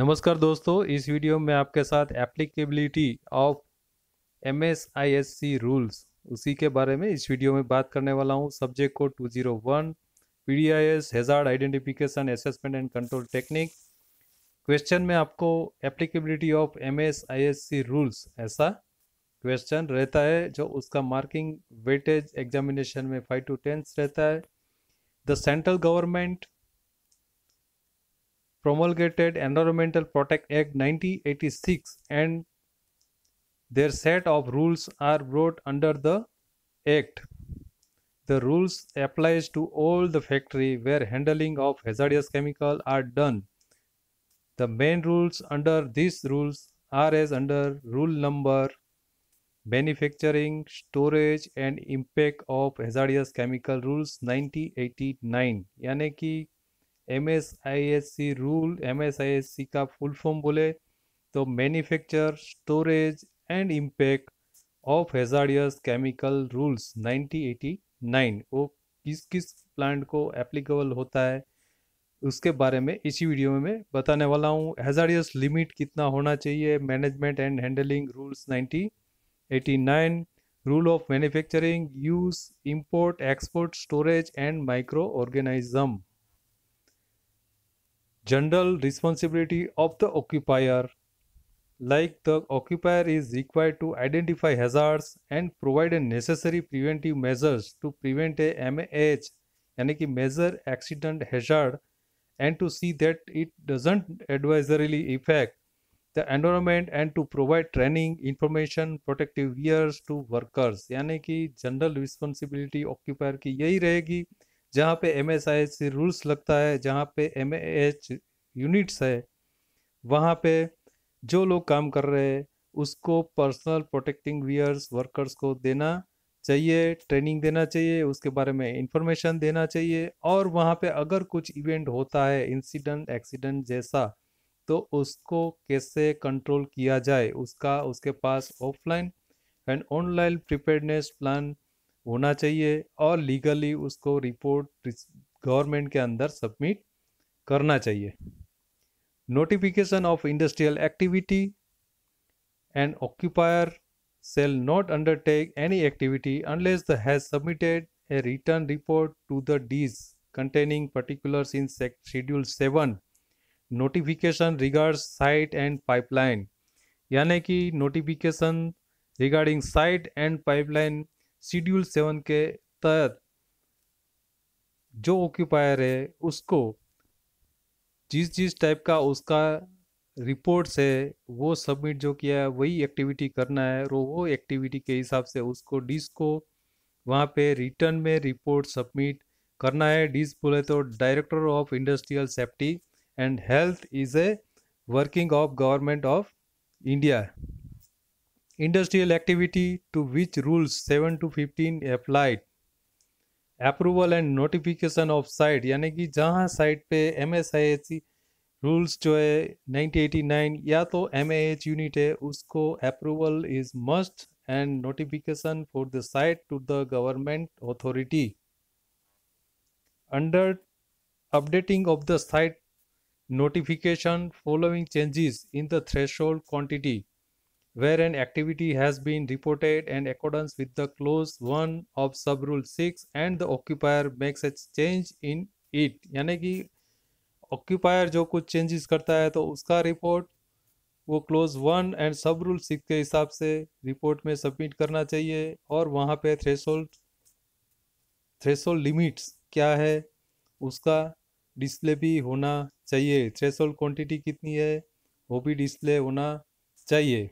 नमस्कार दोस्तों इस वीडियो में आपके साथ applicability of M S I S C rules उसी के बारे में इस वीडियो में बात करने वाला हूँ सब्जेक्ट को 201 S hazard identification assessment and control technique question में आपको applicability of M S I S C rules ऐसा क्वेश्चन रहता है जो उसका मार्किंग वेटेज एग्जामिनेशन में फाइव टू टेंथ रहता है the central government promulgated Environmental Protect Act 1986 and their set of rules are brought under the act. The rules applies to all the factory where handling of hazardous chemical are done. The main rules under these rules are as under rule number manufacturing, storage and impact of hazardous chemical rules 1989 यानी कि M S I S C rule M S I S C का full form बोले तो manufacture storage and impact of hazardous chemical rules 1989 वो किस किस plant को applicable होता है उसके बारे में इसी वीडियो में मैं बताने वाला हूँ हेजाडियस लिमिट कितना होना चाहिए management and handling rules 1989 rule of manufacturing use import export storage and micro organism general responsibility of the occupier like the occupier is required to identify hazards and provide a necessary preventive measures to prevent a mah yani ki major accident hazard and to see that it doesn't adversely affect the environment and to provide training information protective gears to workers yani ki general responsibility occupier ki yahi rahegi जहाँ पे M S I C rules लगता है जहाँ पे M H units है वहाँ पे जो लोग काम कर रहे हैं उसको पर्सनल प्रोटेक्टिंग वियर्स वर्कर्स को देना चाहिए ट्रेनिंग देना चाहिए उसके बारे में इंफॉर्मेशन देना चाहिए और वहाँ पे अगर कुछ इवेंट होता है इंसिडेंट एक्सीडेंट जैसा तो उसको कैसे कंट्रोल किया जाए उसका उसके पास offline and online preparedness plan होना चाहिए और लीगली उसको रिपोर्ट गवर्नमेंट के अंदर सबमिट करना चाहिए notification of industrial activity and occupier shall not undertake any activity unless the has submitted a return report to the DISH containing particular in schedule seven notification regard site and pipeline यानी कि notification regarding site and pipeline schedule seven के तहत जो occupier है उसको जिस जिस type का उसका रिपोर्ट्स है वो सबमिट जो किया है वही एक्टिविटी करना है और वो एक्टिविटी के हिसाब से उसको डिस को वहाँ पे रिटर्न में रिपोर्ट सबमिट करना है डिस बोले तो director of industrial safety and health is a working of government of India Industrial activity to which rules 7 to 15 applied. Approval and notification of site यानी कि जहाँ साइट पे M S I H rules जो है nineteen nine या तो M unit है उसको approval is must and notification for the site to the government authority under updating of the site notification following changes in the hold quantity where an activity has been reported in accordance with the clause 1 of sub rule 6 and the occupier makes a change in it यानी कि occupier जो कुछ changes करता है तो उसका report वो clause one and sub rule six के हिसाब से रिपोर्ट में सबमिट करना चाहिए और वहाँ पे थ्रेशोल्ड थ्रेशोल्ड लिमिट्स क्या है उसका डिस्प्ले भी होना चाहिए थ्रेशोल्ड क्वांटिटी कितनी है वो भी डिस्प्ले होना चाहिए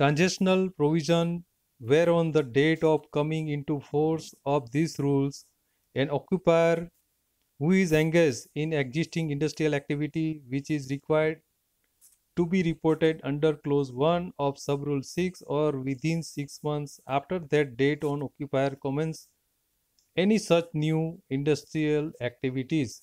Transitional provision where on the date of coming into force of these rules, an occupier who is engaged in existing industrial activity which is required to be reported under clause 1 of subrule 6 or within 6 months after that date on occupier commence any such new industrial activities.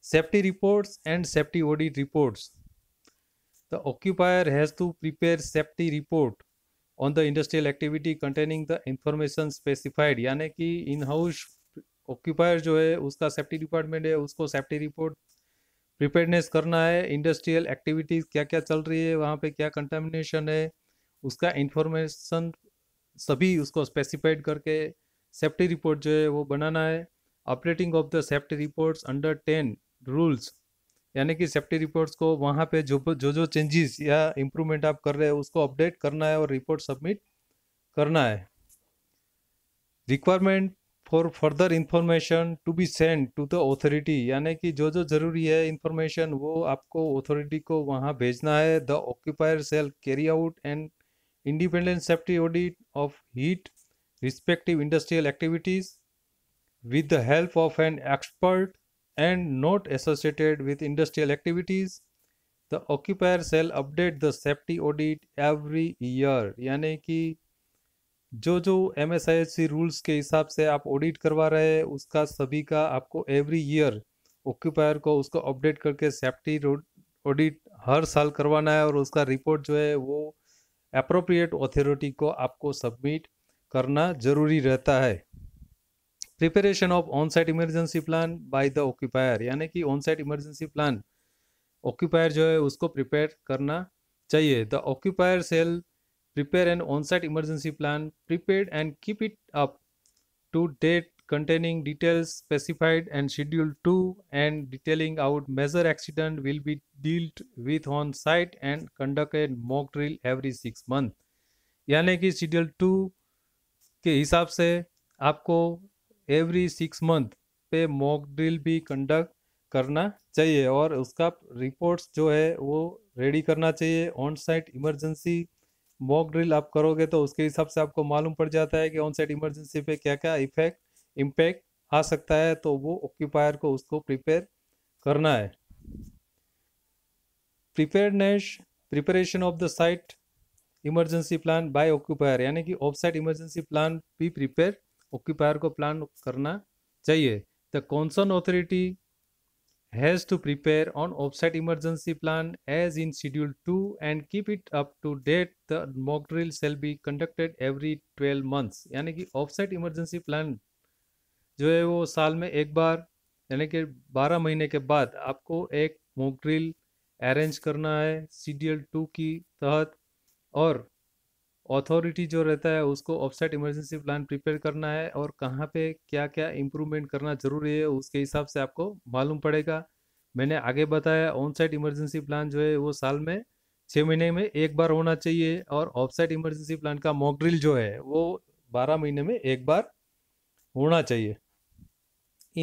Safety reports and safety audit reports The occupier has to prepare safety report on the industrial activity containing the information specified यानी कि in house occupier जो है उसका safety department है उसको safety report preparedness करना है industrial activities क्या क्या चल रही है वहाँ पे क्या कंटेमिनेशन है उसका इंफॉर्मेशन सभी उसको स्पेसिफाइड करके सेफ्टी रिपोर्ट जो है वो बनाना है operating of the safety reports under ten rules यानी कि सेफ्टी रिपोर्ट्स को वहाँ पे जो जो जो चेंजेस या इम्प्रूवमेंट आप कर रहे हैं उसको अपडेट करना है और रिपोर्ट सबमिट करना है requirement for further information to be send to the authority यानी कि जो जो ज़रूरी है इंफॉर्मेशन वो आपको ऑथोरिटी को वहाँ भेजना है the occupier shall carry out and independent safety audit of heat respective industrial activities with the help of an expert and not associated with industrial activities the occupier shall update the safety audit every year यानी कि जो जो M S I H C rules के हिसाब से आप audit करवा रहे हैं उसका सभी का आपको एवरी ईयर ऑक्यूपायर को उसको अपडेट करके सेफ्टी ऑडिट हर साल करवाना है और उसका रिपोर्ट जो है वो अप्रोप्रिएट अथॉरिटी को आपको सबमिट करना ज़रूरी रहता है preparation of on site emergency plan by the occupier यानी कि on site emergency plan occupier जो है उसको प्रिपेयर करना चाहिए the occupier shall prepare an on site emergency plan prepare and keep it up to date containing details specified and schedule two and detailing out major accident will be dealt with on site and conduct an mock drill every six month यानी कि schedule to के हिसाब से आपको every six month पे mock drill भी conduct करना चाहिए और उसका रिपोर्ट्स जो है वो रेडी करना चाहिए on site emergency mock drill आप करोगे तो उसके हिसाब से आपको मालूम पड़ जाता है कि ऑन साइट इमरजेंसी पे क्या क्या इफेक्ट इम्पैक्ट आ सकता है तो वो ऑक्यूपायर को उसको प्रिपेयर करना है preparedness preparation of the site emergency plan by occupier यानी कि ऑफ साइट इमरजेंसी प्लान भी प्रिपेयर ऑक्यूपायर को प्लान करना चाहिए the concerned authority has to prepare on offsite emergency plan as in schedule two and keep it up to date the mock drill shall be conducted every twelve months यानी कि offsite emergency plan जो है वो साल में एक बार यानी कि बारह महीने के बाद आपको एक मॉक ड्रिल अरेंज करना है सी डी एल टू की तहत और अथॉरिटी जो रहता है उसको ऑफसेट इमरजेंसी प्लान प्रिपेयर करना है और कहाँ पे क्या क्या इम्प्रूवमेंट करना जरूरी है उसके हिसाब से आपको मालूम पड़ेगा मैंने आगे बताया ऑन साइट इमरजेंसी प्लान जो है वो साल में छः महीने में एक बार होना चाहिए और ऑफ इमरजेंसी प्लान का मॉकड्रिल जो है वो बारह महीने में एक बार होना चाहिए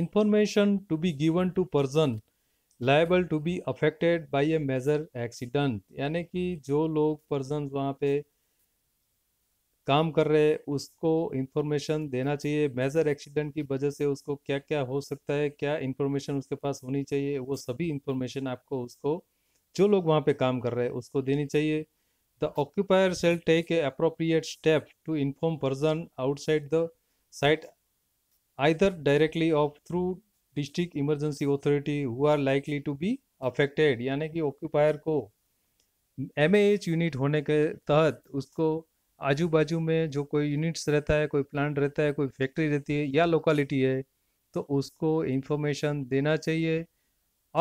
information to be given to person liable to be affected by a major accident यानी कि जो लोग पर्सन वहाँ पे काम कर रहे हैं उसको इन्फॉर्मेशन देना चाहिए मेजर एक्सीडेंट की वजह से उसको क्या क्या हो सकता है क्या इन्फॉर्मेशन उसके पास होनी चाहिए वो सभी इन्फॉर्मेशन आपको उसको जो लोग वहाँ पे काम कर रहे हैं उसको देनी चाहिए the occupier shall take a appropriate step to inform person outside the site either directly of through district emergency authority who are likely to be affected यानी कि ऑक्यूपायर को एम यूनिट होने के तहत उसको आजू बाजू में जो कोई यूनिट्स रहता है कोई प्लांट रहता है कोई फैक्ट्री रहती है या लोकेलिटी है तो उसको इन्फॉर्मेशन देना चाहिए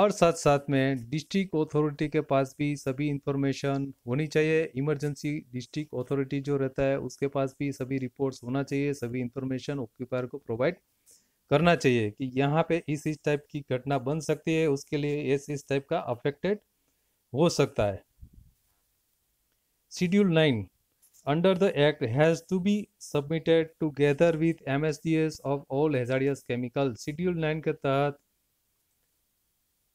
और साथ साथ में डिस्ट्रिक्ट अथॉरिटी के पास भी सभी इन्फॉर्मेशन होनी चाहिए इमरजेंसी डिस्ट्रिक्ट अथॉरिटी जो रहता है उसके पास भी सभी रिपोर्ट्स होना चाहिए सभी इन्फॉर्मेशन ऑक्यूपायर को प्रोवाइड करना चाहिए कि यहाँ पे इस इस टाइप की घटना बन सकती है उसके लिए इस इस टाइप का अफेक्टेड हो सकता है schedule nine under the Act has to be submitted together with MSDS of all hazardous chemicals. Schedule 9 के तहत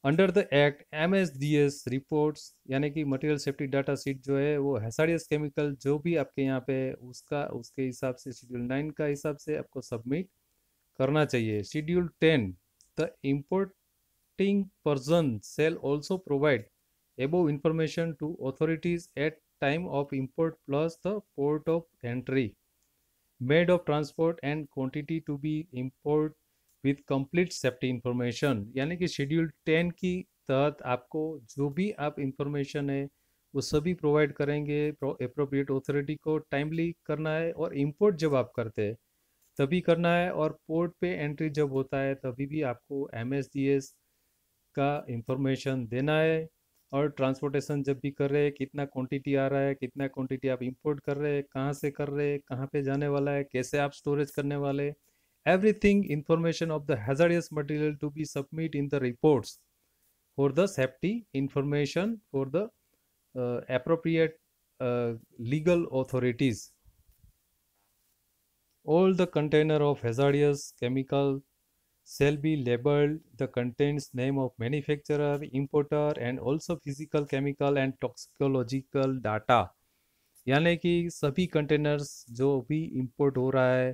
under the act M S D S reports यानी कि मटेरियल सेफ्टी डाटा सीट जो है वो हेसारियस केमिकल जो भी आपके यहाँ पे उसका उसके हिसाब से शेड्यूल नाइन का हिसाब से आपको सबमिट करना चाहिए schedule ten the importing person shall also provide above information to authorities at time of import plus the port of entry, mode of transport and quantity to be import with complete safety information यानी कि schedule ten की तहत आपको जो भी आप information है वो सभी प्रोवाइड करेंगे अप्रोप्रिएट ऑथोरिटी को टाइमली करना है और इंपोर्ट जब आप करते हैं तभी करना है और पोर्ट पे एंट्री जब होता है तभी भी आपको एम का इंफॉर्मेशन देना है और ट्रांसपोर्टेशन जब भी कर रहे हैं कितना क्वांटिटी आ रहा है कितना क्वांटिटी आप इंपोर्ट कर रहे हैं कहाँ से कर रहे हैं कहाँ पे जाने वाला है कैसे आप स्टोरेज करने वाले everything information of the hazardous material to be submit in the reports for the safety information for the appropriate legal authorities all the container of hazardous chemical shall be labeled the contents name of manufacturer, importer and also physical, chemical and toxicological data यानी कि सभी containers जो भी import हो रहा है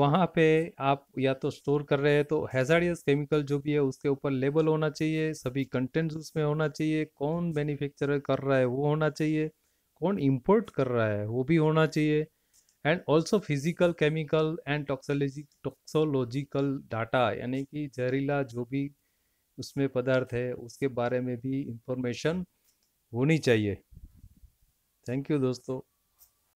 वहाँ पे आप या तो स्टोर कर रहे हैं तो हेजारियस केमिकल जो भी है उसके ऊपर लेबल होना चाहिए सभी कंटेंट्स उसमें होना चाहिए कौन मैन्युफैक्चरर कर रहा है वो होना चाहिए कौन इंपोर्ट कर रहा है वो भी होना चाहिए and also physical chemical and toxicology toxicological data यानी कि जहरीला जो भी उसमें पदार्थ है उसके बारे में भी इंफॉर्मेशन होनी चाहिए थैंक यू दोस्तों